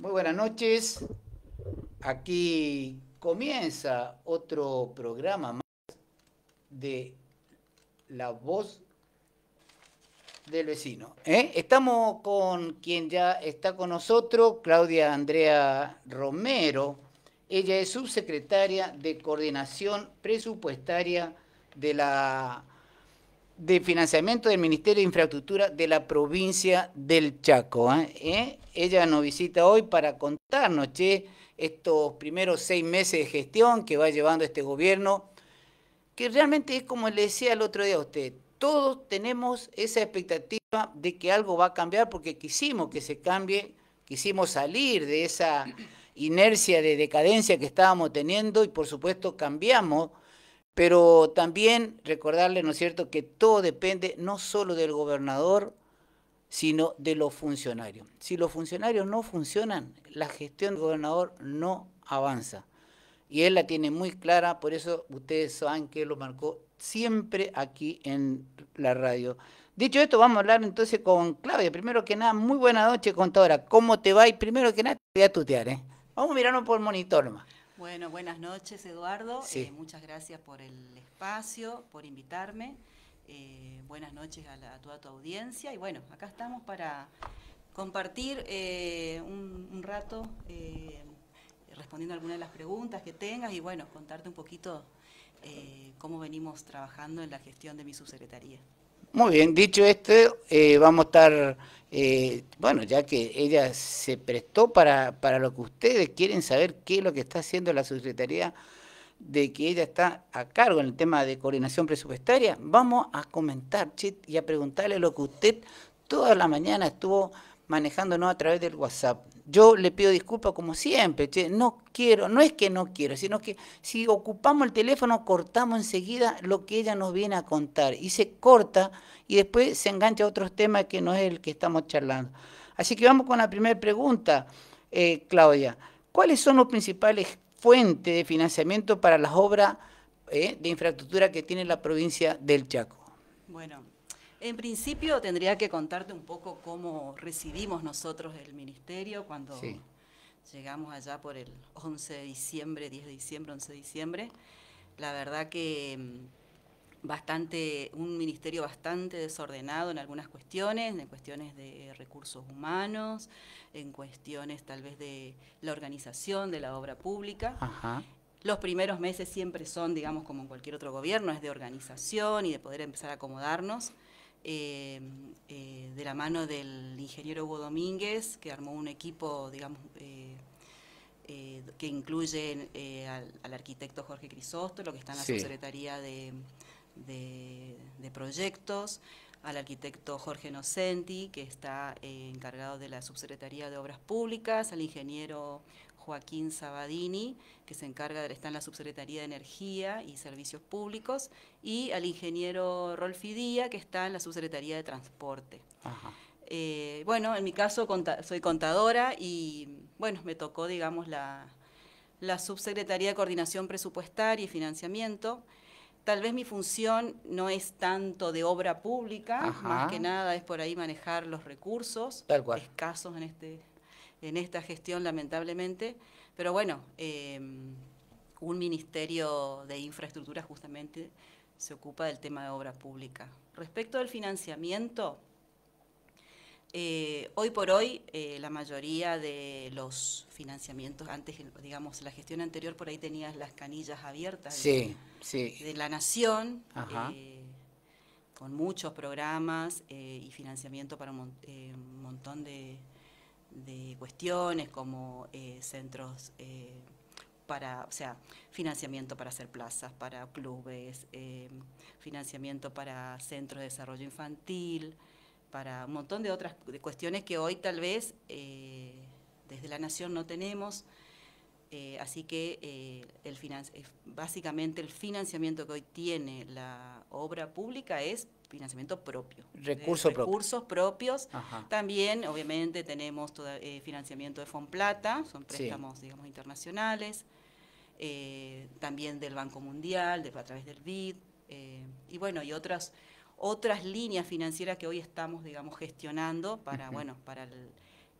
Muy buenas noches. Aquí comienza otro programa más de La Voz del Vecino. ¿eh? Estamos con quien ya está con nosotros, Claudia Andrea Romero. Ella es subsecretaria de Coordinación Presupuestaria de la de financiamiento del Ministerio de Infraestructura de la provincia del Chaco. ¿eh? ¿Eh? Ella nos visita hoy para contarnos, estos primeros seis meses de gestión que va llevando este gobierno, que realmente es como le decía el otro día a usted, todos tenemos esa expectativa de que algo va a cambiar porque quisimos que se cambie, quisimos salir de esa inercia de decadencia que estábamos teniendo y por supuesto cambiamos pero también recordarle, ¿no es cierto?, que todo depende no solo del gobernador, sino de los funcionarios. Si los funcionarios no funcionan, la gestión del gobernador no avanza. Y él la tiene muy clara, por eso ustedes saben que lo marcó siempre aquí en la radio. Dicho esto, vamos a hablar entonces con Claudia. Primero que nada, muy buena noche, contadora. ¿Cómo te va? Y primero que nada, te voy a tutear, ¿eh? Vamos a mirarnos por el monitor nomás. Bueno, buenas noches Eduardo, eh, muchas gracias por el espacio, por invitarme, eh, buenas noches a, toda tu audiencia y bueno, acá estamos para compartir eh, un, un, rato respondiendo algunas de las preguntas que tengas y bueno, contarte un poquito cómo venimos trabajando en la gestión de mi subsecretaría. Muy bien, dicho esto, eh, vamos a estar, eh, bueno, ya que ella se prestó para, para lo que ustedes quieren saber, qué es lo que está haciendo la subsecretaría de que ella está a cargo en el tema de coordinación presupuestaria, vamos a comentar, Chit, y a preguntarle lo que usted toda la mañana estuvo manejándonos a través del WhatsApp. Yo le pido disculpas como siempre, no quiero, no es que no quiero, sino que si ocupamos el teléfono, cortamos enseguida lo que ella nos viene a contar y se corta y después se engancha a otros temas que no es el que estamos charlando. Así que vamos con la primera pregunta, eh, Claudia. ¿Cuáles son los principales fuentes de financiamiento para las obras eh, de infraestructura que tiene la provincia del Chaco? Bueno, en principio tendría que contarte un poco cómo recibimos nosotros el ministerio cuando llegamos allá por el 11 de diciembre, 10 de diciembre, 11 de diciembre. La verdad que mm, bastante, un ministerio bastante desordenado en algunas cuestiones, en cuestiones de recursos humanos, en cuestiones tal vez de la organización de la obra pública. Los primeros meses siempre son, digamos, como en cualquier otro gobierno, es de organización y de poder empezar a acomodarnos. Eh, eh, de la mano del ingeniero Hugo Domínguez, que armó un equipo, digamos, eh, que incluye al, arquitecto Jorge Crisóstolo, que está en la subsecretaría de, proyectos, al arquitecto Jorge Nocenti, que está encargado de la subsecretaría de Obras Públicas, al ingeniero Joaquín Sabadini, que se encarga, de, está en la Subsecretaría de Energía y Servicios Públicos, y al ingeniero Rolfi Díaz, que está en la Subsecretaría de Transporte. Eh, bueno, en mi caso soy contadora y, bueno, me tocó, digamos, la, la Subsecretaría de Coordinación Presupuestaria y Financiamiento. Tal vez mi función no es tanto de obra pública, más que nada es por ahí manejar los recursos Tal cual. escasos en este en esta gestión, lamentablemente. Pero bueno, em, un Ministerio de Infraestructura justamente se ocupa del tema de obra pública. Respecto al financiamiento, eh, hoy por hoy eh, la mayoría de los financiamientos, antes, digamos, la gestión anterior por ahí tenías las canillas abiertas de, la nación, eh, con muchos programas y financiamiento para un montón de, de cuestiones como eh, centros eh, para, o sea, financiamiento para hacer plazas, para clubes, eh, financiamiento para centros de desarrollo infantil, para un montón de otras cuestiones que hoy tal vez desde la Nación no tenemos. así que el básicamente el financiamiento que hoy tiene la obra pública es financiamiento propio. Recursos propios. También, obviamente, tenemos eh, financiamiento de Fonplata, son préstamos, digamos, internacionales. Eh, también del Banco Mundial, a través del BID. Eh, y bueno, y otras, otras líneas financieras que hoy estamos, digamos, gestionando para, bueno, para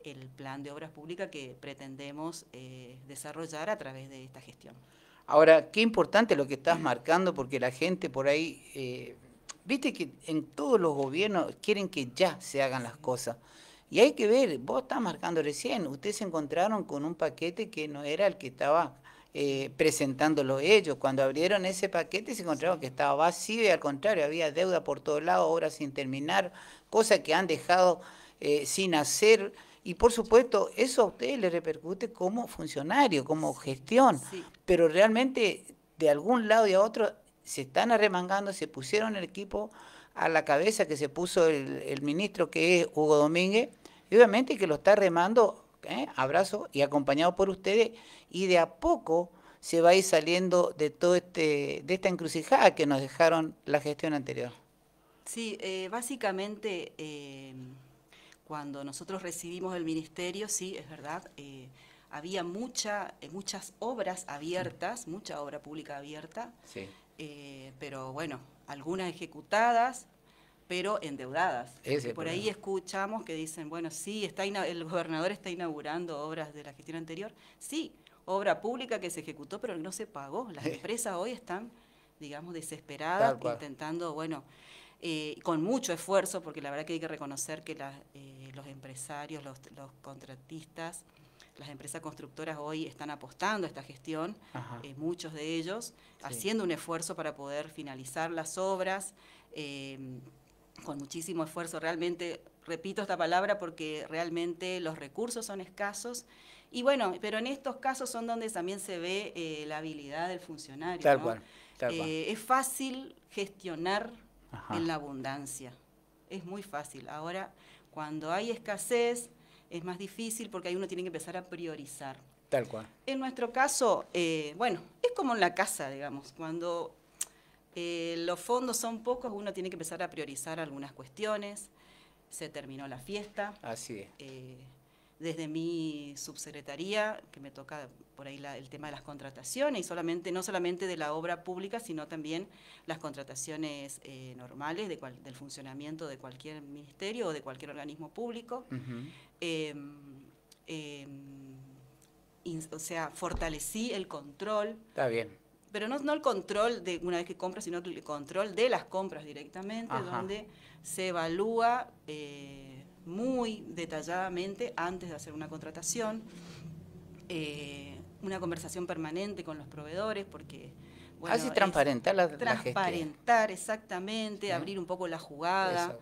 el, plan de obras públicas que pretendemos desarrollar a través de esta gestión. Ahora, qué importante lo que estás marcando, porque la gente por ahí Viste que en todos los gobiernos quieren que ya se hagan las cosas. Y hay que ver, vos estás marcando recién, ustedes se encontraron con un paquete que no era el que estaba eh, presentándolo ellos. Cuando abrieron ese paquete se encontraron que estaba vacío y al contrario, había deuda por todos lados, obras sin terminar, cosas que han dejado eh, sin hacer. Y por supuesto, eso a ustedes les repercute como funcionario, como gestión. Pero realmente de algún lado y a otro se están arremangando, se pusieron el equipo a la cabeza que se puso el, ministro que es Hugo Domínguez, y obviamente que lo está remando, ¿eh? abrazo y acompañado por ustedes, y de a poco se va a ir saliendo de todo este, de esta encrucijada que nos dejaron la gestión anterior. Sí, eh, básicamente eh, cuando nosotros recibimos el ministerio, sí, es verdad, había mucha, muchas obras abiertas, mucha obra pública abierta. Sí. Eh, pero bueno, algunas ejecutadas, pero endeudadas. por ahí escuchamos que dicen, bueno, sí, está el gobernador está inaugurando obras de la gestión anterior. Sí, obra pública que se ejecutó, pero no se pagó. Las empresas hoy están, digamos, desesperadas, intentando, bueno, eh, con mucho esfuerzo, porque la verdad que hay que reconocer que eh, los empresarios, los contratistas, las empresas constructoras hoy están apostando a esta gestión, eh, muchos de ellos, haciendo un esfuerzo para poder finalizar las obras. Eh, con muchísimo esfuerzo, realmente repito esta palabra porque realmente los recursos son escasos. Y bueno, pero en estos casos son donde también se ve eh, la habilidad del funcionario. es fácil gestionar en la abundancia. Es muy fácil. Ahora, cuando hay escasez, es más difícil porque ahí uno tiene que empezar a priorizar. Tal cual. En nuestro caso, eh, bueno, es como en la casa, digamos, cuando eh, los fondos son pocos, uno tiene que empezar a priorizar algunas cuestiones. Se terminó la fiesta. Así es. Eh, desde mi subsecretaría, que me toca por ahí el tema de las contrataciones, y solamente, no solamente de la obra pública, sino también las contrataciones normales del funcionamiento de cualquier ministerio o de cualquier organismo público eh, o sea, fortalecí el control. Está bien. Pero no, no el control de una vez que compras, sino el control de las compras directamente, donde se evalúa eh, muy detalladamente antes de hacer una contratación, eh, una conversación permanente con los proveedores, porque bueno, Así ah, transparentar la, transparentar, exactamente, abrir un poco la jugada.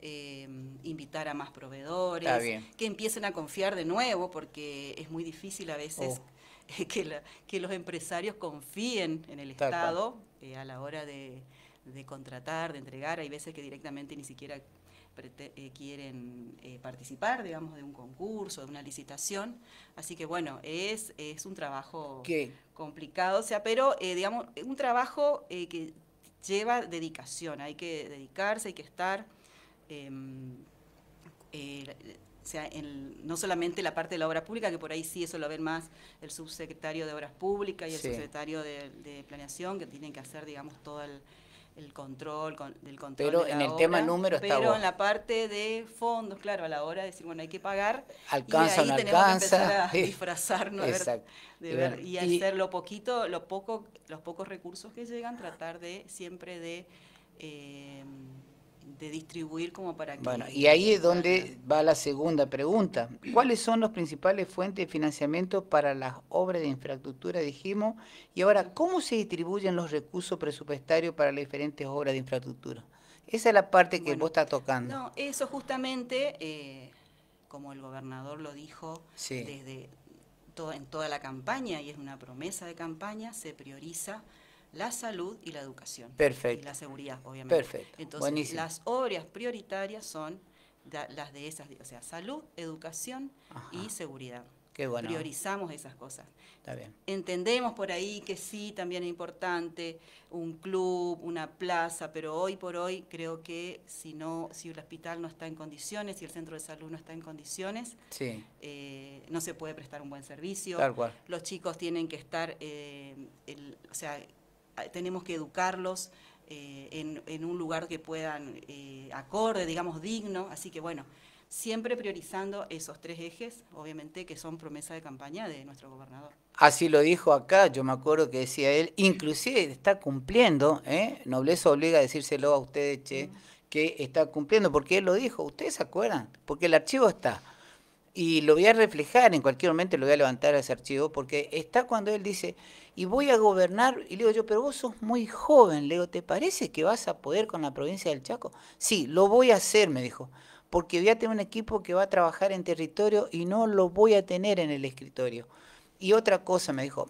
Em, invitar a más proveedores, que empiecen a confiar de nuevo, porque es muy difícil a veces oh. que, que, los empresarios confíen en el Estado eh, a la hora de, contratar, de entregar. Hay veces que directamente ni siquiera eh, quieren eh, participar, digamos, de un concurso, de una licitación. Así que bueno, es, es un trabajo complicado, o sea, pero digamos, un trabajo que lleva dedicación, hay que dedicarse, hay que estar Em, eh, no solamente la parte de la obra pública, que por ahí sí eso lo ven más el subsecretario de Obras Públicas y el secretario subsecretario de, Planeación, que tienen que hacer, digamos, todo el, control del control. Pero de en el tema número Pero en la parte de fondos, claro, a la hora de decir, bueno, hay que pagar. Alcanza, y ahí tenemos alcanza. que empezar a disfrazarnos y, ver, hacer lo poquito, lo poco, los pocos recursos que llegan, tratar de siempre de. Em, de distribuir como para que... Bueno, y ahí es donde va la segunda pregunta. ¿Cuáles son las principales fuentes de financiamiento para las obras de infraestructura, dijimos? Y ahora, ¿cómo se distribuyen los recursos presupuestarios para las diferentes obras de infraestructura? Esa es la parte que vos estás tocando. No, eso justamente, eh, como el gobernador lo dijo desde todo, en toda la campaña, y es una promesa de campaña, se prioriza la salud y la educación. Perfecto. Y la seguridad, obviamente. Perfecto. Entonces, las obras prioritarias son las de esas, o sea, salud, educación y seguridad. Qué bueno. Priorizamos esas cosas. Está bien. Entendemos por ahí que sí, también es importante un club, una plaza, pero hoy por hoy creo que si no, si el hospital no está en condiciones, si el centro de salud no está en condiciones, sí. Eh, no se puede prestar un buen servicio. cual. Los chicos tienen que estar, eh, o sea, tenemos que educarlos eh, en, un lugar que puedan eh, acorde, digamos, digno. Así que bueno, siempre priorizando esos tres ejes, obviamente, que son promesa de campaña de nuestro gobernador. Así lo dijo acá, yo me acuerdo que decía él, inclusive está cumpliendo, ¿eh? Nobleza obliga a decírselo a ustedes, che, que está cumpliendo, porque él lo dijo, ustedes se acuerdan, porque el archivo está y lo voy a reflejar, en cualquier momento lo voy a levantar a ese archivo, porque está cuando él dice, y voy a gobernar, y le digo yo, pero vos sos muy joven, le digo, ¿te parece que vas a poder con la provincia del Chaco? Sí, lo voy a hacer, me dijo, porque voy a tener un equipo que va a trabajar en territorio y no lo voy a tener en el escritorio. Y otra cosa, me dijo,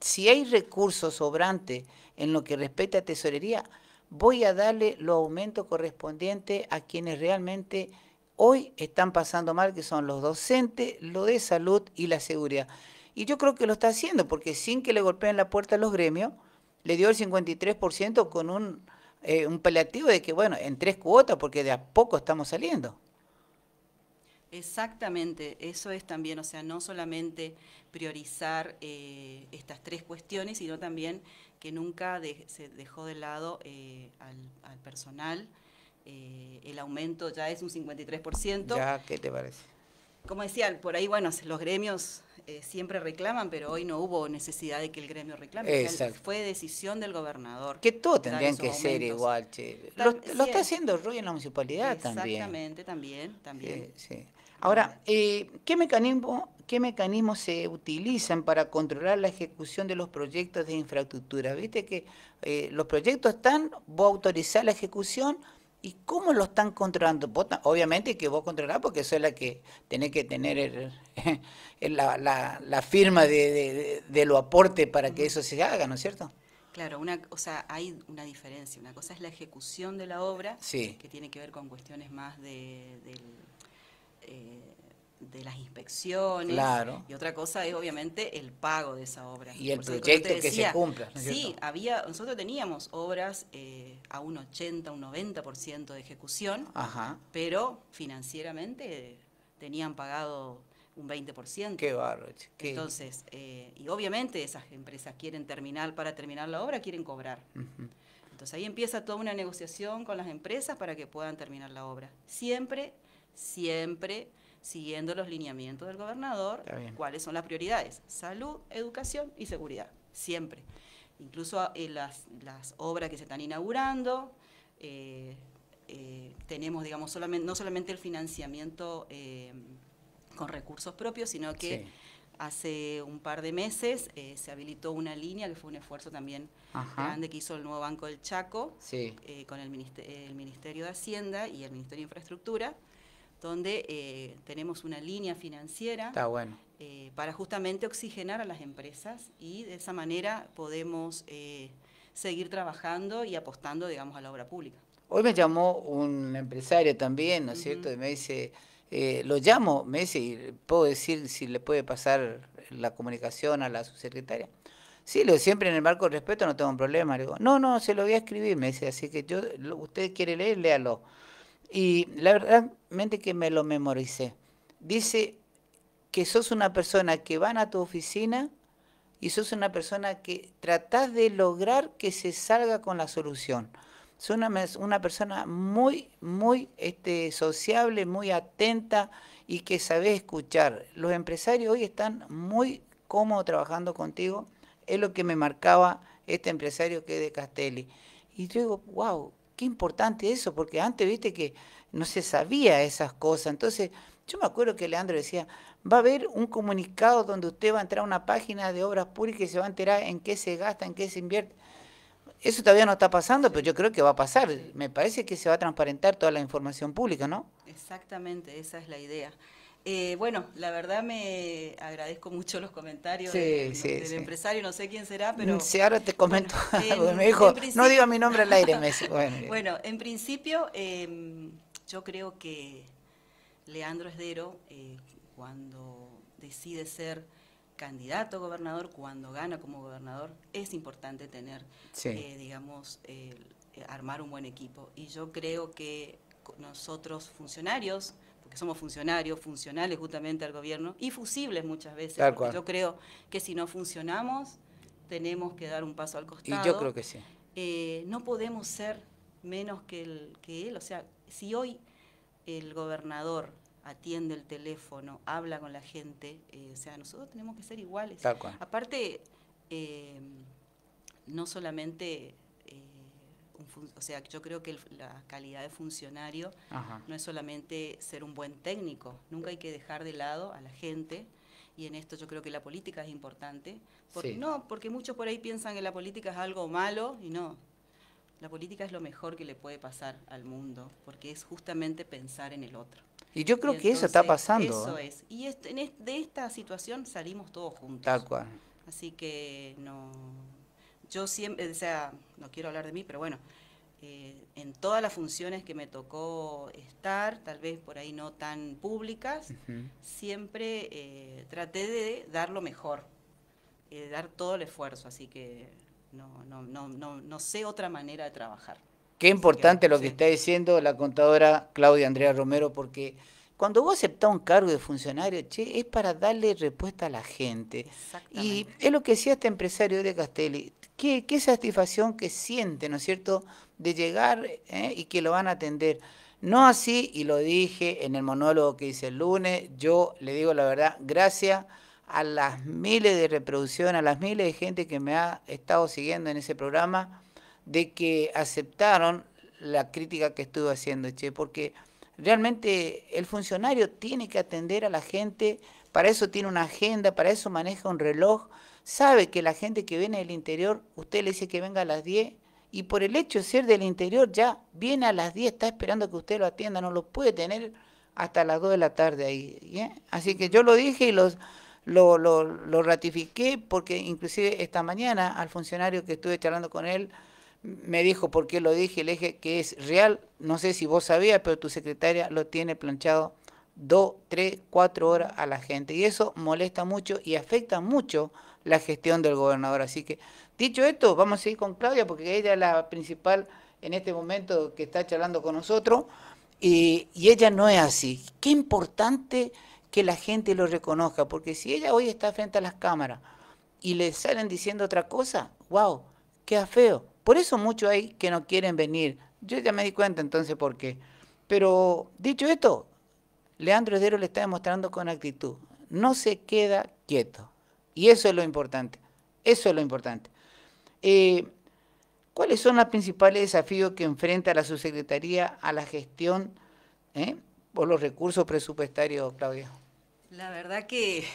si hay recursos sobrantes en lo que respecta a tesorería, voy a darle lo aumento correspondiente a quienes realmente hoy están pasando mal, que son los docentes, lo de salud y la seguridad. Y yo creo que lo está haciendo, porque sin que le golpeen la puerta a los gremios, le dio el 53% con un, eh, un paliativo de que, bueno, en tres cuotas, porque de a poco estamos saliendo. Exactamente, eso es también, o sea, no solamente priorizar eh, estas tres cuestiones, sino también que nunca se dejó de lado eh, al, al, personal eh, el aumento ya es un 53%. Ya, ¿qué te parece? Como decía, por ahí, bueno, los gremios eh, siempre reclaman, pero hoy no hubo necesidad de que el gremio reclame. Fue decisión del gobernador. Que todo tendrían que ser igual, che. Lo, está haciendo Ruy en la municipalidad también. Exactamente, también, también. Ahora, eh, ¿qué, mecanismo, ¿qué mecanismos se utilizan para controlar la ejecución de los proyectos de infraestructura? Viste que los proyectos están, vos autorizar la ejecución, ¿Y cómo lo están controlando? obviamente que vos controlás porque eso es la que tenés que tener la, firma de, lo aporte para que eso se haga, ¿no es cierto? Claro, una, o sea, hay una diferencia. Una cosa es la ejecución de la obra, que tiene que ver con cuestiones más de, del, eh, de las inspecciones. Claro. Y otra cosa es obviamente el pago de esa obra. Y el proyecto que se cumpla. sí, había, nosotros teníamos obras eh, a un 80, un 90% de ejecución, pero financieramente tenían pagado un 20%. Qué barro. Entonces, eh, y obviamente esas empresas quieren terminar, para terminar la obra quieren cobrar. Entonces ahí empieza toda una negociación con las empresas para que puedan terminar la obra. Siempre, siempre siguiendo los lineamientos del gobernador, cuáles son las prioridades, salud, educación y seguridad, siempre. Incluso eh, las, obras que se están inaugurando, eh, eh, tenemos, digamos, solamente, no solamente el financiamiento con recursos propios, sino que... hace un par de meses se habilitó una línea que fue un esfuerzo también grande que hizo el nuevo Banco del Chaco con el Ministerio de Hacienda y el Ministerio de Infraestructura donde eh, tenemos una línea financiera eh, para justamente oxigenar a las empresas y de esa manera podemos eh, seguir trabajando y apostando, digamos, a la obra pública. Hoy me llamó un empresario también, ¿no es cierto? Y me dice, lo llamo, me dice, ¿puedo decir si le puede pasar la comunicación a la subsecretaria? Sí, lo siempre en el marco del respeto, no tengo un problema. digo, no, no, se lo voy a escribir, me dice, así que yo, usted quiere leer, léalo. Y la verdad, es que me lo memoricé. Dice que sos una persona que van a tu oficina y sos una persona que tratás de lograr que se salga con la solución. Sos una, persona muy, muy este, sociable, muy atenta y que sabés escuchar. Los empresarios hoy están muy cómodos trabajando contigo. Es lo que me marcaba este empresario que es de Castelli. Y yo digo, wow, Qué importante eso, porque antes viste que no se sabía esas cosas. Entonces, yo me acuerdo que Leandro decía, va a haber un comunicado donde usted va a entrar a una página de obras públicas y se va a enterar en qué se gasta, en qué se invierte. Eso todavía no está pasando, pero yo creo que va a pasar. Me parece que se va a transparentar toda la información pública, ¿no? Exactamente, esa es la idea. Eh, bueno, la verdad me agradezco mucho los comentarios del empresario, no sé quién será, pero... Sí, ahora te comento algo. me dijo, no diga mi nombre al aire, Messi. Bueno, en principio em, yo creo que Leandro Esdero, eh, cuando decide ser candidato a gobernador, cuando gana como gobernador, es importante tener, eh, digamos, armar un buen equipo. Y yo creo que nosotros funcionarios que somos funcionarios, funcionales justamente al gobierno, y fusibles muchas veces. Yo creo que si no funcionamos, tenemos que dar un paso al costado. Y yo creo que sí. Eh, no podemos ser menos que, él. O sea, si hoy el gobernador atiende el teléfono, habla con la gente, eh, o sea, nosotros tenemos que ser iguales. Aparte, eh, no solamente o sea, yo creo que la calidad de funcionario no es solamente ser un buen técnico, nunca hay que dejar de lado a la gente y en esto yo creo que la política es importante, no, porque muchos por ahí piensan que la política es algo malo y no. La política es lo mejor que le puede pasar al mundo, porque es justamente pensar en el otro. Y yo creo que eso está pasando. Eso ¿eh? es. Y de esta situación salimos todos juntos. Tal cual. Así que no, yo siempre, o sea, no quiero hablar de mí, pero bueno, eh, en todas las funciones que me tocó estar, tal vez por ahí no tan públicas, siempre eh, traté de dar lo mejor, de eh, dar todo el esfuerzo, así que no, no, no, no, sé otra manera de trabajar. Qué importante lo que está diciendo la contadora Claudia Andrea Romero, porque cuando vos aceptás un cargo de funcionario, che, es para darle respuesta a la gente. Y es lo que decía este empresario de Castelli, qué, satisfacción que siente, ¿no es cierto?, de llegar ¿eh? y que lo van a atender. No así, y lo dije en el monólogo que hice el lunes, yo le digo la verdad, gracias a las miles de reproducciones, a las miles de gente que me ha estado siguiendo en ese programa, de que aceptaron la crítica que estuve haciendo, che, porque realmente el funcionario tiene que atender a la gente, para eso tiene una agenda, para eso maneja un reloj, sabe que la gente que viene del interior, usted le dice que venga a las 10 y por el hecho de ser del interior ya viene a las 10, está esperando que usted lo atienda, no lo puede tener hasta las 2 de la tarde ahí. Así que yo lo dije y los, lo, lo, lo, ratifiqué porque inclusive esta mañana al funcionario que estuve charlando con él me dijo por qué lo dije, le dije que es real, no sé si vos sabías, pero tu secretaria lo tiene planchado 2, 3, 4 horas a la gente y eso molesta mucho y afecta mucho la gestión del gobernador. Así que, dicho esto, vamos a ir con Claudia, porque ella es la principal en este momento que está charlando con nosotros, y, ella no es así. Qué importante que la gente lo reconozca, porque si ella hoy está frente a las cámaras y le salen diciendo otra cosa, wow, Qué feo. Por eso muchos hay que no quieren venir. Yo ya me di cuenta entonces por qué. Pero dicho esto, Leandro Herdero le está demostrando con actitud, no se queda quieto. Y eso es lo importante. Eso es lo importante. Eh, ¿Cuáles son los principales desafíos que enfrenta la subsecretaría a la gestión eh, por los recursos presupuestarios, Claudia? La verdad que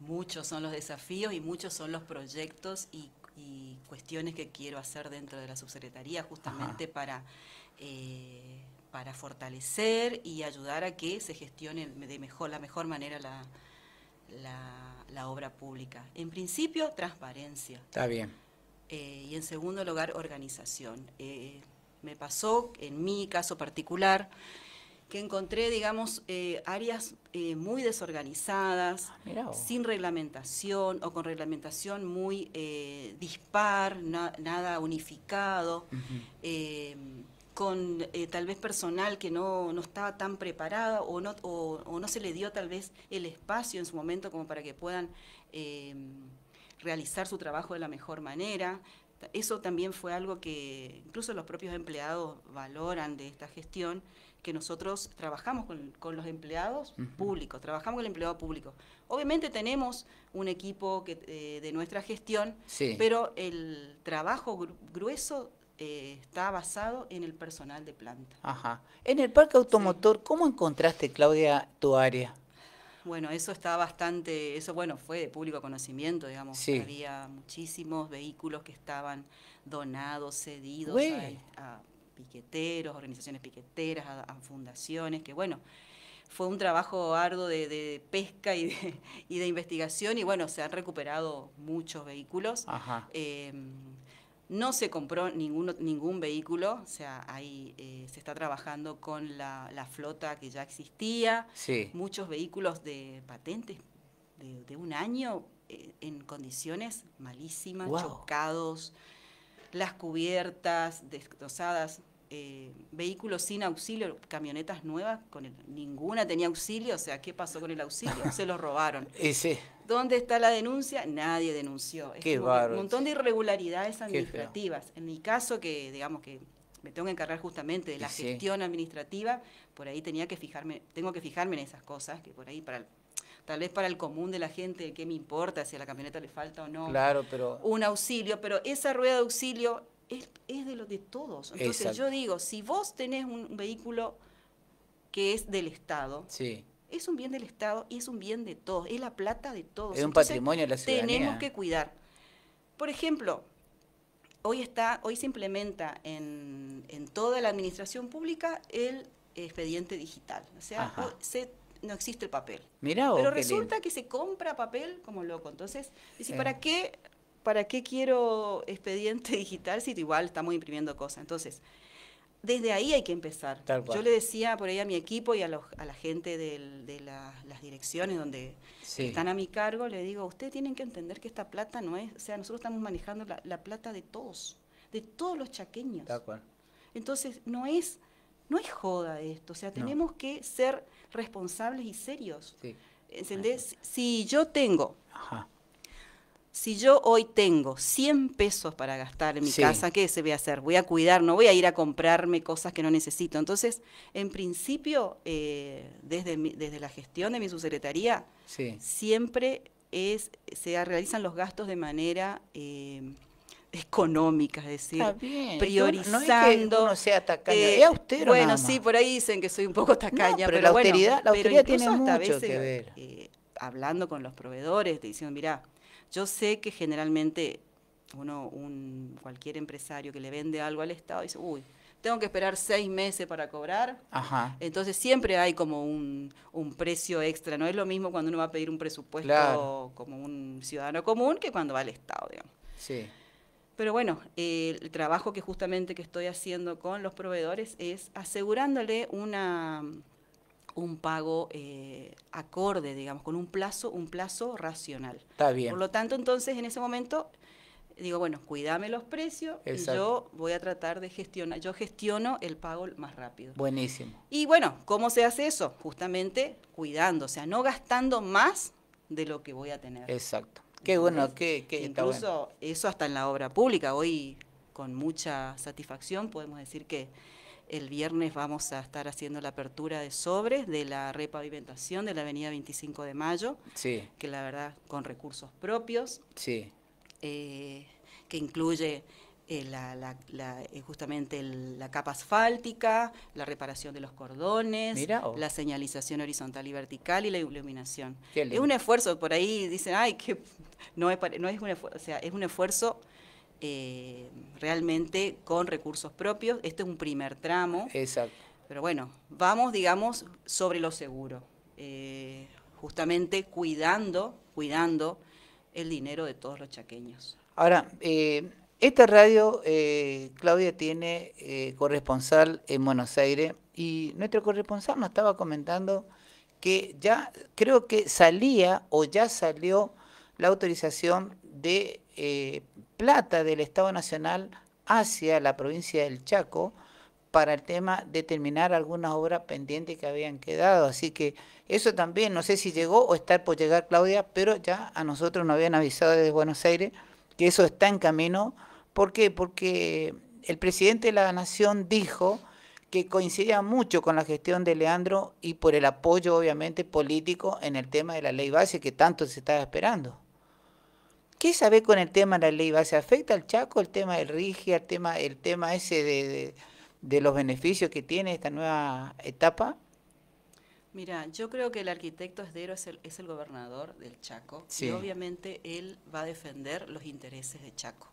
muchos son los desafíos y muchos son los proyectos y, cuestiones que quiero hacer dentro de la subsecretaría justamente para... Eh, para fortalecer y ayudar a que se gestione de mejor, la mejor manera la la obra pública. En principio, transparencia. Está bien. Eh, y en segundo lugar, organización. Eh, me pasó, en mi caso particular, que encontré, digamos, eh, áreas muy desorganizadas, ah, sin reglamentación o con reglamentación muy dispar, nada unificado con eh, tal vez personal que no, estaba tan preparado o no, o, no, se le dio tal vez el espacio en su momento como para que puedan eh, realizar su trabajo de la mejor manera. Eso también fue algo que incluso los propios empleados valoran de esta gestión, que nosotros trabajamos con, los empleados públicos, trabajamos con el empleado público. Obviamente tenemos un equipo eh, de nuestra gestión, pero el trabajo grueso eh, está basado en el personal de planta. Ajá. En el parque automotor, ¿cómo encontraste, Claudia, tu área? Bueno, eso está bastante, eso bueno, fue de público conocimiento, digamos. Sí. Había muchísimos vehículos que estaban donados, cedidos a, piqueteros, organizaciones piqueteras, a, fundaciones, que bueno, fue un trabajo arduo de, pesca y de, investigación y bueno, se han recuperado muchos vehículos. Ajá. Em, no se compró ningún vehículo, o sea, ahí eh, se está trabajando con la, flota que ya existía, muchos vehículos de patentes de, un año eh, en condiciones malísimas, chocados, las cubiertas destrozadas, eh, vehículos sin auxilio, camionetas nuevas, con ninguna tenía auxilio, o sea, ¿qué pasó con el auxilio? se los robaron. sí ¿Dónde está la denuncia? Nadie denunció. Es un montón de irregularidades administrativas. En mi caso, que digamos que me tengo que encargar justamente de la gestión administrativa, por ahí tenía que fijarme, tengo que fijarme en esas cosas, que por ahí tal vez para el común de la gente, ¿qué me importa si a la camioneta le falta o no? Claro, pero... Un auxilio, pero esa rueda de auxilio es, de los de todos. Entonces yo digo, si vos tenés un, un vehículo que es del Estado, sí es un bien del Estado y es un bien de todos, es la plata de todos. Es un patrimonio de la ciudadanía. Tenemos que cuidar. Por ejemplo, hoy, está, hoy se implementa en, toda la administración pública el expediente digital. O sea, no existe el papel. Pero resulta que se compra papel como loco. Entonces, ¿para eh. qué? ¿Para qué quiero expediente digital si igual estamos imprimiendo cosas? Entonces, desde ahí hay que empezar. Yo le decía por ahí a mi equipo y a, la gente de las direcciones donde están a mi cargo, le digo, ustedes tienen que entender que esta plata no es, o sea, nosotros estamos manejando la, plata de todos, de todos los chaqueños. Entonces, no es, no es joda esto, o sea, tenemos que ser responsables y serios. Sí. ¿Entendés? Si yo tengo Ajá si yo hoy tengo 100 pesos para gastar en mi casa, ¿qué se va a hacer? Voy a cuidar, no voy a ir a comprarme cosas que no necesito. Entonces, en principio, eh, desde, desde la gestión de mi subsecretaría, siempre es, se realizan los gastos de manera... Eh, económica, es decir, priorizando. No, es que uno sea tacaña, eh, austero. Bueno, sí, por ahí dicen que soy un poco tacaña, pero, la austeridad, tiene mucho veces, que ver. hablando con los proveedores, te dicen, mira, yo sé que generalmente uno, un, cualquier empresario que le vende algo al Estado dice, uy, tengo que esperar seis meses para cobrar. Entonces siempre hay como un, precio extra. No es lo mismo cuando uno va a pedir un presupuesto como un ciudadano común que cuando va al Estado, digamos. Sí. Pero bueno, eh, el trabajo que justamente que estoy haciendo con los proveedores es asegurándole una un pago eh, acorde, digamos, con un plazo, un plazo racional. Está bien. Por lo tanto, entonces, en ese momento, digo, bueno, cuídame los precios y yo voy a tratar de gestionar, yo gestiono el pago más rápido. Buenísimo. Y bueno, ¿cómo se hace eso? Justamente cuidando, o sea, no gastando más de lo que voy a tener. Exacto. Qué bueno, Incluso eso hasta en la obra pública, hoy con mucha satisfacción podemos decir que el viernes vamos a estar haciendo la apertura de sobres de la repavimentación de la avenida 25 de Mayo, que la verdad con recursos propios, eh, que incluye eh, eh, justamente la capa asfáltica, la reparación de los cordones, la señalización horizontal y vertical y la iluminación. Es un esfuerzo, por ahí dicen, ay, que no es, no es un esfuerzo, o sea, es un esfuerzo eh, realmente con recursos propios. Este es un primer tramo. Exacto. Pero bueno, vamos, digamos, sobre lo seguro. Eh, justamente cuidando, cuidando el dinero de todos los chaqueños. Ahora, eh, esta radio, Claudia, tiene corresponsal en Buenos Aires y nuestro corresponsal nos estaba comentando que ya creo que salía o ya salió la autorización de plata del Estado Nacional hacia la provincia del Chaco para el tema de terminar algunas obras pendientes que habían quedado. Así que eso también, no sé si llegó o está por llegar Claudia, pero ya a nosotros nos habían avisado desde Buenos Aires que eso está en camino. ¿Por qué? Porque el presidente de la Nación dijo que coincidía mucho con la gestión de Leandro y por el apoyo obviamente político en el tema de la ley base que tanto se estaba esperando. ¿Qué sabe con el tema de la ley base? ¿Afecta al Chaco el tema del RIGI, el tema, el tema ese de, los beneficios que tiene esta nueva etapa? Mira, yo creo que el arquitecto Esdero es el, gobernador del Chaco y obviamente él va a defender los intereses de Chaco.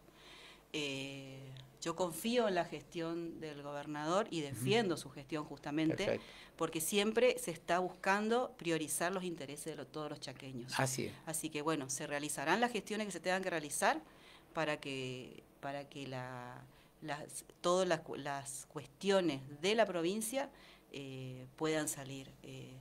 Eh, yo confío en la gestión del gobernador y defiendo su gestión justamente, porque siempre se está buscando priorizar los intereses de todos los chaqueños. Así Así que bueno, se realizarán las gestiones que se tengan que realizar para que, para que la, todas las, cuestiones de la provincia eh, puedan salir. Eh,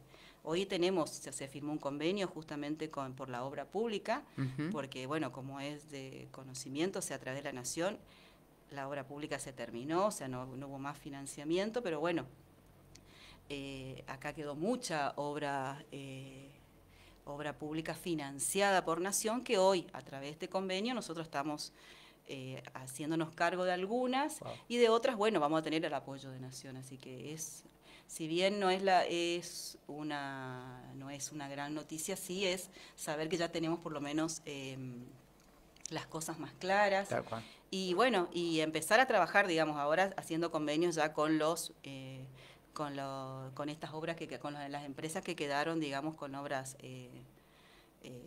hoy tenemos, se, firmó un convenio justamente con, por la obra pública, porque bueno, como es de conocimiento, se sea, a través de la Nación, la obra pública se terminó, o sea, no, hubo más financiamiento, pero bueno, eh, acá quedó mucha obra, eh, obra pública financiada por Nación que hoy, a través de este convenio, nosotros estamos eh, haciéndonos cargo de algunas y de otras, bueno, vamos a tener el apoyo de Nación, así que es... Si bien no es, la, es, una, no es una gran noticia, sí es saber que ya tenemos por lo menos las cosas más claras. Y bueno, y empezar a trabajar, digamos, ahora haciendo convenios ya con los... Eh, con, con estas obras, que, con las empresas que quedaron, digamos, con obras eh, eh,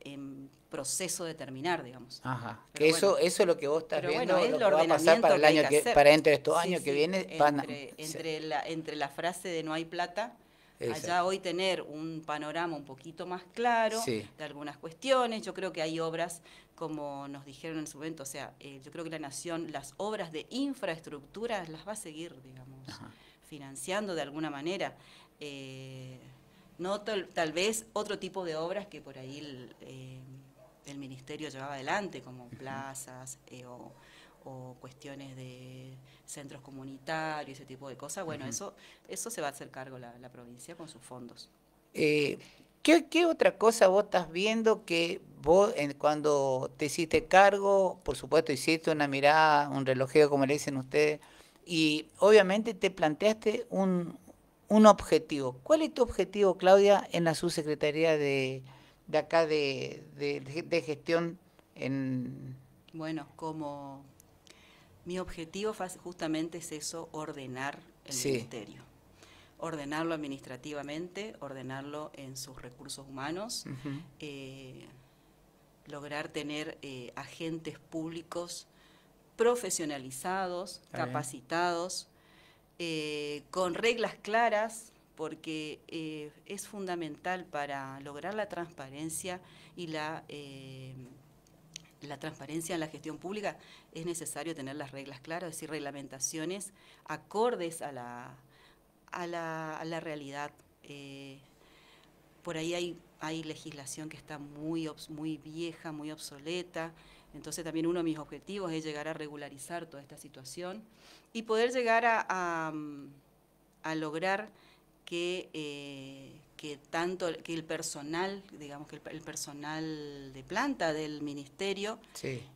en proceso de terminar, digamos. Ajá. que eso, eso es lo que vos estás viendo, es lo que va a pasar para el año para entre estos años que vienen. Entre, la, entre la frase de no hay plata allá hoy tener un panorama un poquito más claro de algunas cuestiones. Yo creo que hay obras, como nos dijeron en su momento, o sea, eh, yo creo que la Nación, las obras de infraestructura las va a seguir, digamos, financiando de alguna manera. Eh, no tal, vez otro tipo de obras que por ahí el, eh, el ministerio llevaba adelante, como plazas o o cuestiones de centros comunitarios, ese tipo de cosas. Bueno, eso, eso se va a hacer cargo la, provincia con sus fondos. Eh, ¿qué, otra cosa vos estás viendo que vos cuando te hiciste cargo, por supuesto hiciste una mirada, un relojeo como le dicen ustedes, y obviamente te planteaste un, objetivo. ¿Cuál es tu objetivo, Claudia, en la subsecretaría de, acá de, gestión en... Bueno, como mi objetivo justamente es eso, ordenar el ministerio. Ordenarlo administrativamente, ordenarlo en sus recursos humanos, eh, lograr tener eh, agentes públicos profesionalizados, capacitados, eh, con reglas claras, porque es fundamental para lograr la transparencia y la la transparencia en la gestión pública, es necesario tener las reglas claras, es decir, reglamentaciones acordes a la, a la, realidad. Eh, por ahí hay, hay legislación que está muy, muy vieja, muy obsoleta, entonces también uno de mis objetivos es llegar a regularizar toda esta situación y poder llegar a, a, lograr que... Eh, que tanto que el personal, digamos que el, personal de planta del ministerio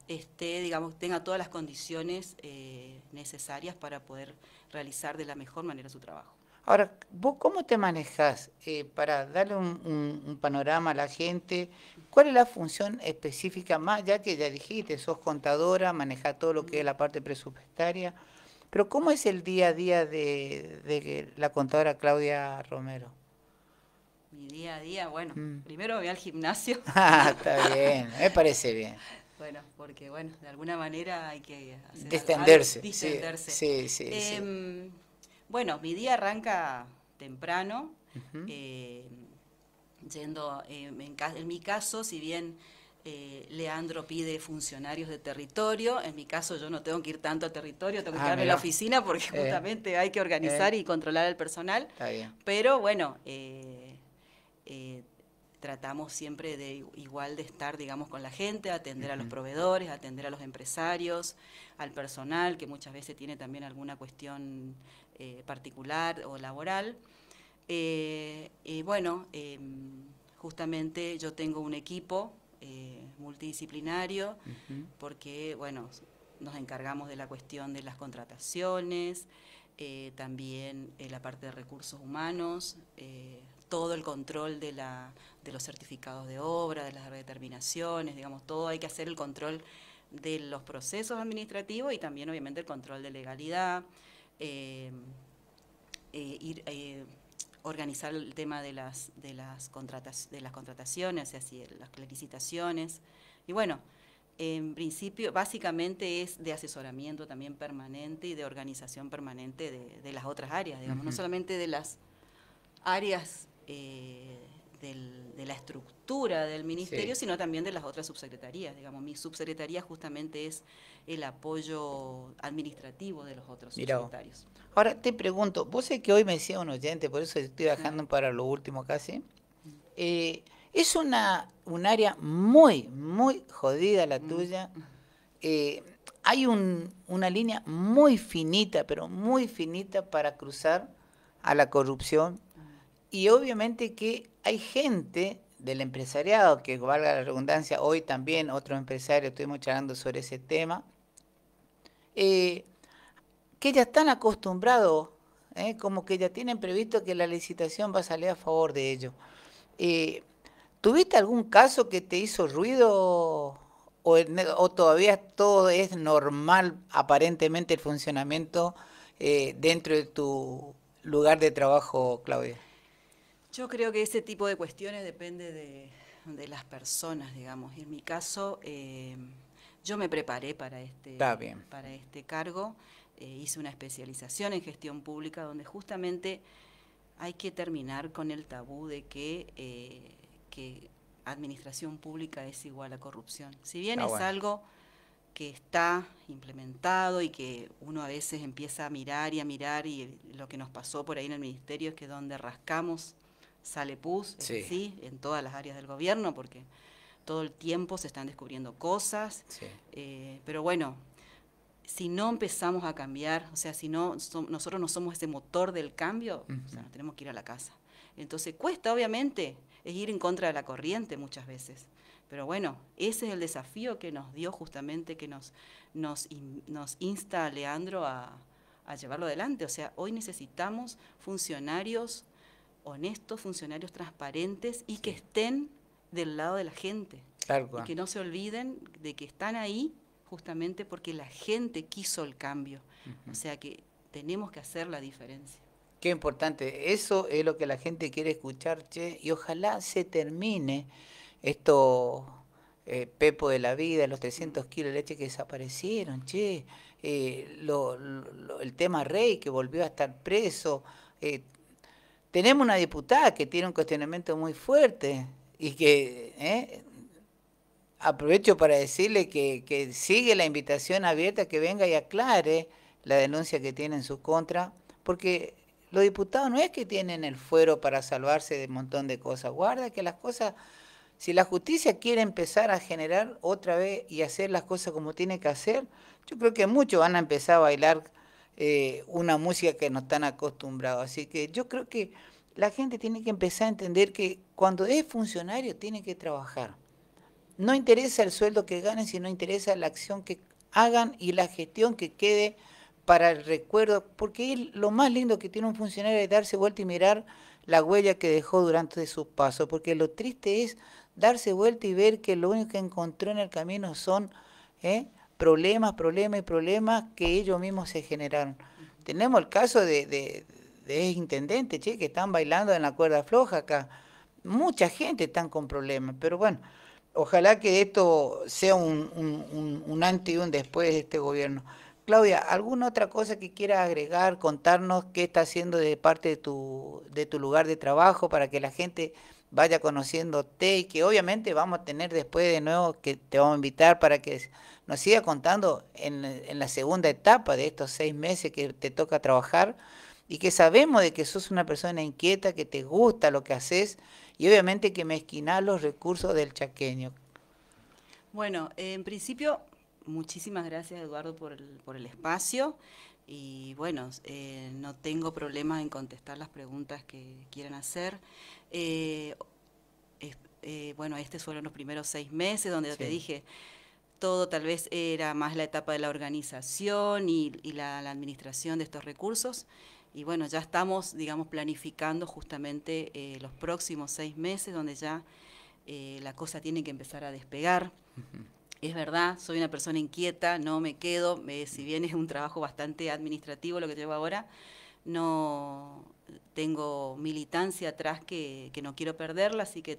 esté, digamos, tenga todas las condiciones eh, necesarias para poder realizar de la mejor manera su trabajo. Ahora, cómo te manejas eh, para darle un, panorama a la gente? ¿Cuál es la función específica más? Ya que ya dijiste, sos contadora, manejas todo lo que es la parte presupuestaria, pero ¿cómo es el día a día de la contadora Claudia Romero? mi día a día, bueno, mm. primero voy al gimnasio. Ah, está bien, me parece bien. Bueno, porque bueno, de alguna manera hay que hacer distenderse. Sí, sí, sí, em, Bueno, mi día arranca temprano, eh, yendo, em, en, mi caso, si bien eh, Leandro pide funcionarios de territorio, en mi caso yo no tengo que ir tanto a territorio, tengo que ah, quedarme en la oficina porque eh, justamente hay que organizar y controlar al personal. Está bien. Pero bueno, eh, eh, tratamos siempre de igual de estar, digamos, con la gente, atender a los proveedores, atender a los empresarios, al personal, que muchas veces tiene también alguna cuestión eh, particular o laboral. Eh, y bueno, em, justamente yo tengo un equipo multidisciplinario porque, bueno, nos encargamos de la cuestión de las contrataciones, también la parte de recursos humanos, todo el control de, la, de los certificados de obra, de las redeterminaciones, digamos, todo hay que hacer el control de los procesos administrativos y también obviamente el control de legalidad, eh, eh, eh, organizar el tema de las, de las, contratas, de las contrataciones, así, las licitaciones. Y bueno, en principio, básicamente es de asesoramiento también permanente y de organización permanente de, las otras áreas, digamos, no solamente de las áreas eh, de la estructura del ministerio, sino también de las otras subsecretarías. Digamos, mi subsecretaría justamente es el apoyo administrativo de los otros subsecretarios. Ahora te pregunto, vos sé que hoy me decía un oyente, por eso estoy bajando para lo último casi. Mm. Eh, es una un área muy, muy jodida la mm. tuya. Eh, hay un, una línea muy finita, pero muy finita para cruzar a la corrupción y obviamente que hay gente del empresariado, que valga la redundancia, hoy también otro empresario, estuvimos charlando sobre ese tema, eh, que ya están acostumbrados, eh, como que ya tienen previsto que la licitación va a salir a favor de ellos. Eh, ¿Tuviste algún caso que te hizo ruido o, todavía todo es normal aparentemente el funcionamiento dentro de tu lugar de trabajo, Claudia? Yo creo que ese tipo de cuestiones depende de, las personas, digamos. En mi caso, eh, yo me preparé para este, Para este cargo, eh, hice una especialización en gestión pública donde justamente hay que terminar con el tabú de que, eh, administración pública es igual a corrupción. Si bien es algo que está implementado y que uno a veces empieza a mirar y a mirar y lo que nos pasó por ahí en el ministerio es que donde rascamos sale pus, sí. en todas las áreas del gobierno, porque todo el tiempo se están descubriendo cosas. Eh, pero bueno, si no empezamos a cambiar, o sea, si no nosotros no somos ese motor del cambio, o sea, tenemos que ir a la casa. Entonces cuesta, obviamente, es ir en contra de la corriente muchas veces. Pero bueno, ese es el desafío que nos dio justamente, que nos, nos, nos insta a Leandro a, a llevarlo adelante. O sea, hoy necesitamos funcionarios honestos, funcionarios transparentes y que estén del lado de la gente. Y que no se olviden de que están ahí justamente porque la gente quiso el cambio. O sea que tenemos que hacer la diferencia. Qué importante. Eso es lo que la gente quiere escuchar, che. Y ojalá se termine esto eh, Pepo de la vida, los 300 kilos de leche que desaparecieron, che. Eh, el tema Rey que volvió a estar preso. Eh, tenemos una diputada que tiene un cuestionamiento muy fuerte y que eh, aprovecho para decirle que, que sigue la invitación abierta que venga y aclare la denuncia que tiene en su contra, porque los diputados no es que tienen el fuero para salvarse de un montón de cosas. Guarda que las cosas, si la justicia quiere empezar a generar otra vez y hacer las cosas como tiene que hacer, yo creo que muchos van a empezar a bailar eh, una música que no están acostumbrados. Así que yo creo que la gente tiene que empezar a entender que cuando es funcionario tiene que trabajar. No interesa el sueldo que ganen, sino interesa la acción que hagan y la gestión que quede para el recuerdo, porque lo más lindo que tiene un funcionario es darse vuelta y mirar la huella que dejó durante sus pasos, porque lo triste es darse vuelta y ver que lo único que encontró en el camino son ¿eh? problemas, problemas y problemas que ellos mismos se generaron. Tenemos el caso de, de, intendente, che, que están bailando en la cuerda floja acá. Mucha gente está con problemas, pero bueno, ojalá que esto sea un, un, antes y un después de este gobierno. Claudia, ¿alguna otra cosa que quieras agregar, contarnos qué está haciendo de parte de tu, de tu lugar de trabajo para que la gente vaya conociéndote y que obviamente vamos a tener después de nuevo que te vamos a invitar para que nos siga contando en, la segunda etapa de estos seis meses que te toca trabajar y que sabemos de que sos una persona inquieta, que te gusta lo que haces y obviamente que mezquinás los recursos del chaqueño. Bueno, en principio, muchísimas gracias Eduardo por el, por el espacio y bueno, eh, no tengo problema en contestar las preguntas que quieran hacer. Eh, eh, bueno, estos fueron los primeros seis meses donde te dije, todo tal vez era más la etapa de la organización y, la, administración de estos recursos. Y bueno, ya estamos, digamos, planificando justamente los próximos seis meses donde ya la cosa tiene que empezar a despegar. Es verdad, soy una persona inquieta, no me quedo, si bien es un trabajo bastante administrativo lo que llevo ahora, no tengo militancia atrás que, no quiero perderla, así que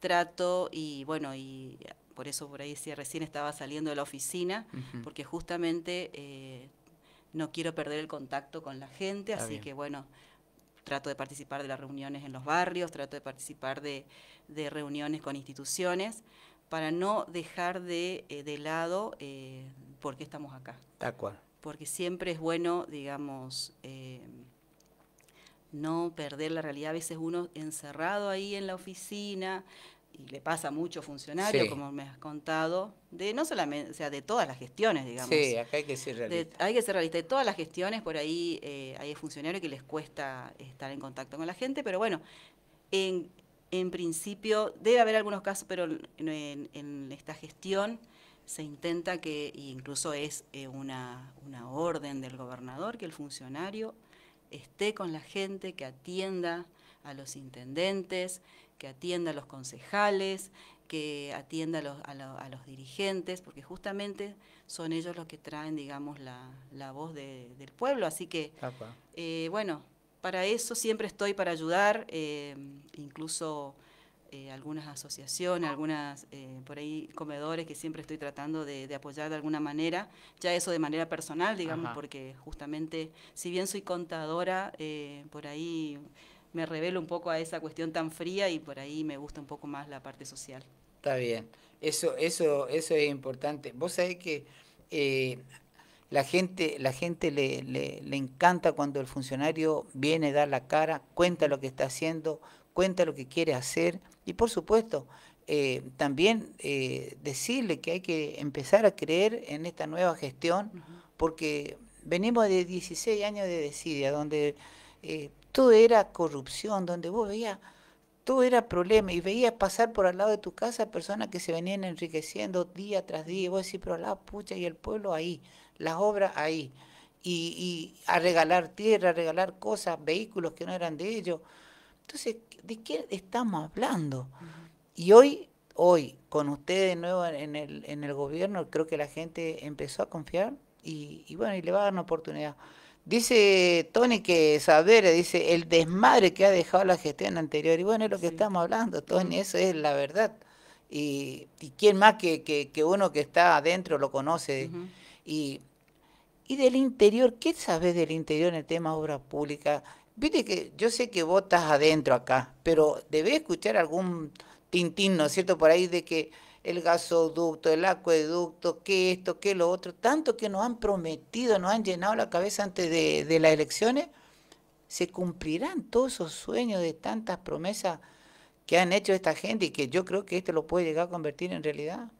trato y bueno, y por eso por ahí decía, recién estaba saliendo de la oficina, porque justamente eh, no quiero perder el contacto con la gente, así que bueno, trato de participar de las reuniones en los barrios, trato de participar de reuniones con instituciones, para no dejar de, eh, de lado eh, por qué estamos acá. Tal cual. Porque siempre es bueno, digamos, eh, no perder la realidad. A veces uno encerrado ahí en la oficina, y le pasa mucho funcionario, como me has contado, de no solamente, o sea, de todas las gestiones, digamos. Sí, acá hay que ser realista. hay que ser realista. De todas las gestiones, por ahí hay funcionarios que les cuesta estar en contacto con la gente, pero bueno, en, en principio, debe haber algunos casos, pero en, esta gestión se intenta que, incluso es eh, una, orden del gobernador, que el funcionario esté con la gente, que atienda a los intendentes, que atienda a los concejales, que atienda a los, dirigentes, porque justamente son ellos los que traen, digamos, la, voz del pueblo. Así que, eh, bueno, para eso siempre estoy para ayudar, eh, incluso eh, algunas asociaciones, algunas eh, por ahí comedores que siempre estoy tratando de, apoyar de alguna manera, ya eso de manera personal, digamos, porque justamente si bien soy contadora, por ahí me revelo un poco a esa cuestión tan fría y por ahí me gusta un poco más la parte social. Está bien, eso, eso, eso es importante. Vos sabés que la gente, la gente le, le, le encanta cuando el funcionario viene, da la cara, cuenta lo que está haciendo, cuenta lo que quiere hacer y por supuesto eh, también eh, decirle que hay que empezar a creer en esta nueva gestión porque venimos de 16 años de desidia donde eh, todo era corrupción, donde vos veías todo era problema y veías pasar por al lado de tu casa personas que se venían enriqueciendo día tras día y vos decís, pero la pucha y el pueblo ahí, las obras ahí. Y, a regalar tierra, a regalar cosas, vehículos que no eran de ellos. Entonces, ¿de qué estamos hablando? Y hoy, hoy, con ustedes de nuevo en el, en el gobierno, creo que la gente empezó a confiar y, bueno, y le va a dar una oportunidad. Dice Tony que saber dice el desmadre que ha dejado la gestión anterior. Y bueno, es lo que estamos hablando, Tony, eso es la verdad. Y, quién más que, uno que está adentro lo conoce. Y y del interior, ¿qué sabes del interior en el tema obra pública? Viste que yo sé que votas adentro acá, pero debes escuchar algún tintín, ¿no es cierto?, por ahí de que el gasoducto, el acueducto, que esto, que lo otro, tanto que nos han prometido, nos han llenado la cabeza antes de, las elecciones, se cumplirán todos esos sueños de tantas promesas que han hecho esta gente y que yo creo que este lo puede llegar a convertir en realidad.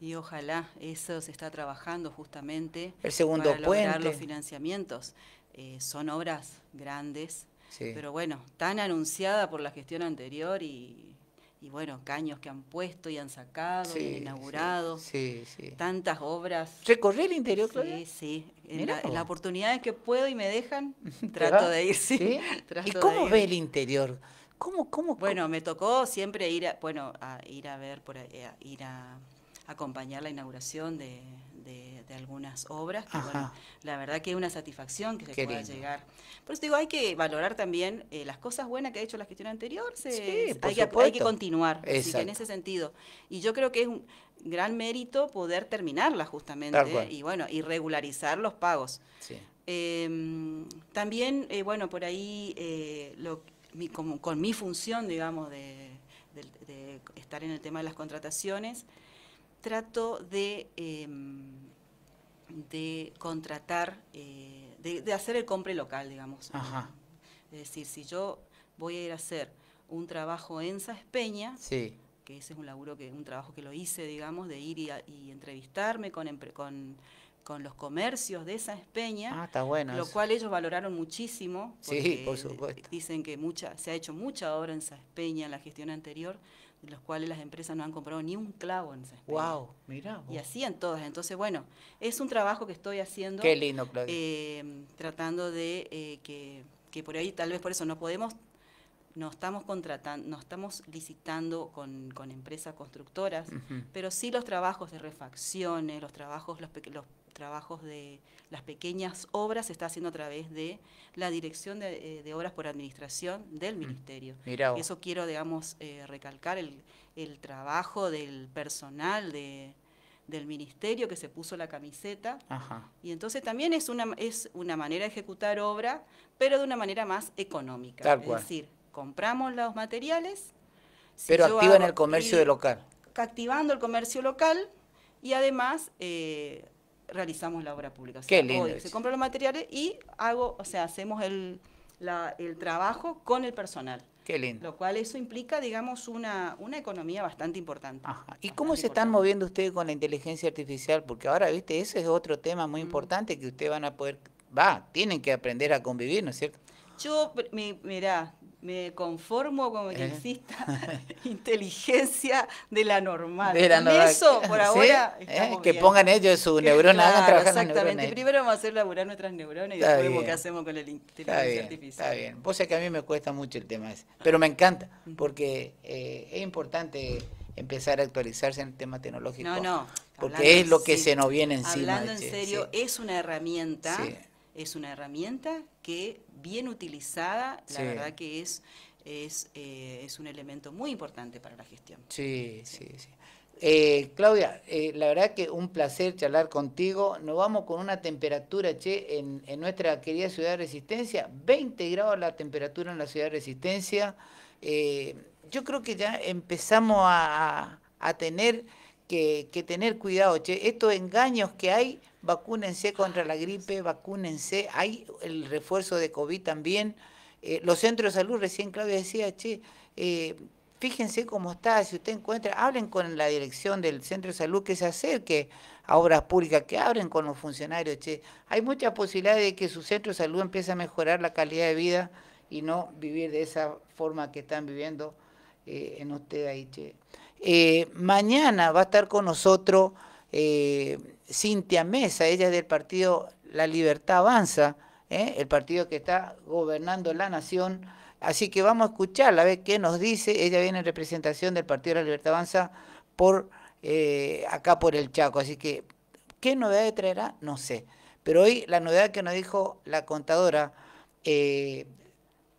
Y ojalá eso se está trabajando justamente para lograr los financiamientos. Eh, son obras grandes, pero bueno, tan anunciada por la gestión anterior y, bueno, caños que han puesto y han sacado y inaugurado. Sí, sí, tantas obras. ¿Recorrí el interior, Claudia? Sí, sí. En, las oportunidades que puedo y me dejan, trato de ir, sí. ¿Y cómo ve el interior? ¿Cómo, cómo, bueno, me tocó siempre ir a, bueno, a ir a ver, por, ir a acompañar la inauguración de, algunas obras. Que, bueno, la verdad que es una satisfacción que se pueda llegar. Por eso digo, hay que valorar también eh, las cosas buenas que ha hecho la gestión anterior. sí, hay, que, continuar. Así en ese sentido. Y yo creo que es un gran mérito poder terminarla justamente y bueno, y regularizar los pagos. Em, también, eh, bueno, por ahí, eh, lo, con mi función, digamos, de, estar en el tema de las contrataciones, trato de, em, de contratar, eh, de, hacer el compre local, digamos. Es decir, si yo voy a ir a hacer un trabajo en Saspeña, sí. que ese es un laburo que, un trabajo que lo hice, digamos, de ir y, entrevistarme con, con, con, los comercios de Saspeña. Ah, bueno. Lo cual ellos valoraron muchísimo. Sí, por supuesto. Dicen que mucha, se ha hecho mucha obra en Saspeña en la gestión anterior los cuales las empresas no han comprado ni un clavo en ese ¡Wow! Mira. vos! Y en todas. Entonces, bueno, es un trabajo que estoy haciendo. Qué lindo, Claudia. Em, tratando de eh, que, que, por ahí, tal vez por eso, no podemos, no estamos contratando, no estamos licitando con, con empresas constructoras, pero sí los trabajos de refacciones, los trabajos, los, los trabajos de las pequeñas obras se está haciendo a través de la Dirección de, eh, Obras por Administración del mm. Ministerio. y Eso quiero, digamos, eh, recalcar el, el, trabajo del personal de, del Ministerio que se puso la camiseta. Y entonces también es una, es una manera de ejecutar obra, pero de una manera más económica. Es decir, compramos los materiales. pero activan en el comercio de local. Activando el comercio local y además... Eh, realizamos la obra pública. se compra los materiales y hago, o sea, hacemos el, el trabajo con el personal. Qué lindo. Lo cual eso implica, digamos, una, una economía bastante importante. ¿Y cómo se están moviendo ustedes con la inteligencia artificial? Porque ahora, viste, ese es otro tema muy mm. importante que ustedes van a poder, va, tienen que aprender a convivir, ¿no es cierto? Yo, mira mira me conformo con que eh. exista inteligencia de la normal. De la normal. Eso por ahora. Eh, que pongan ellos su neuronas a trabajar Exactamente. Primero vamos a hacer laburar nuestras neuronas y después qué hacemos con la inteligencia artificial. Está bien. Vos sabés que a mí me cuesta mucho el tema ese, pero me encanta, porque eh, es importante empezar a actualizarse en el tema tecnológico. No, no. Porque es lo que se nos viene encima. Hablando en serio, es una herramienta es una herramienta que bien utilizada, la verdad que es, es, eh, es, un elemento muy importante para la gestión. Sí, sí, sí. Eh, Claudia, eh, la verdad que un placer charlar contigo. Nos vamos con una temperatura, che, en, en nuestra querida ciudad de Resistencia, 20 grados la temperatura en la ciudad de Resistencia. yo creo que ya empezamos a, a tener que, tener cuidado. Che, estos engaños que hay, vacúnense contra la gripe, vacúnense. Hay el refuerzo de COVID también. Eh, los centros de salud, recién Claudia decía, che, eh, fíjense cómo está, si usted encuentra, hablen con la dirección del centro de salud que se acerque a obras públicas, que hablen con los funcionarios, che. Hay muchas posibilidades de que su centro de salud empiece a mejorar la calidad de vida y no vivir de esa forma que están viviendo eh, en usted ahí, che. Eh, mañana va a estar con nosotros eh, Cintia Mesa, ella es del partido La Libertad Avanza, ¿eh? el partido que está gobernando la nación. Así que vamos a escucharla, a ver qué nos dice. Ella viene en representación del partido La Libertad Avanza por acá por el Chaco. Así que, ¿qué novedades traerá? No sé. Pero hoy la novedad que nos dijo la contadora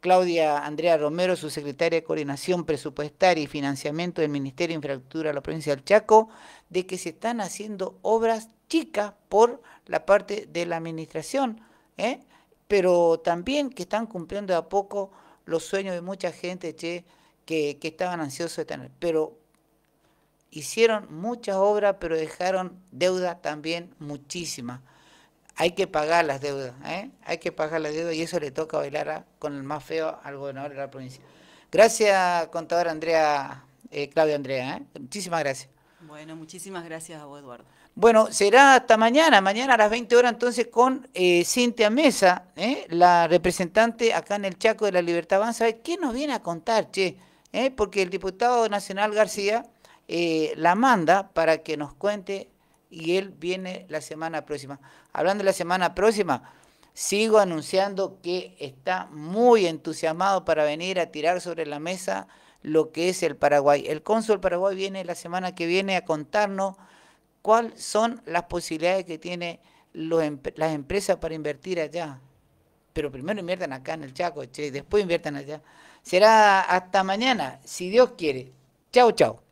Claudia Andrea Romero, su secretaria de Coordinación Presupuestaria y Financiamiento del Ministerio de Infraestructura de la provincia del Chaco, de que se están haciendo obras chicas por la parte de la administración, ¿eh? pero también que están cumpliendo a poco los sueños de mucha gente que, que estaban ansiosos de tener. Pero hicieron muchas obras, pero dejaron deuda también muchísima hay que pagar las deudas, ¿eh? hay que pagar las deudas y eso le toca bailar ¿ah? con el más feo al gobernador de la provincia. Gracias, contador Andrea, eh, Claudia Andrea, ¿eh? muchísimas gracias. Bueno, muchísimas gracias a vos, Eduardo. Bueno, será hasta mañana, mañana a las 20 horas entonces con eh, Cintia Mesa, la representante acá en el Chaco de la Libertad Avanza. ¿Qué nos viene a contar, che? Porque el diputado nacional García la manda para que nos cuente y él viene la semana próxima. Hablando de la semana próxima, sigo anunciando que está muy entusiasmado para venir a tirar sobre la mesa lo que es el Paraguay. El cónsul Paraguay viene la semana que viene a contarnos cuáles son las posibilidades que tienen em-, las empresas para invertir allá. Pero primero inviertan acá en el Chaco, después inviertan allá. Será hasta mañana, si Dios quiere. Chao, chao.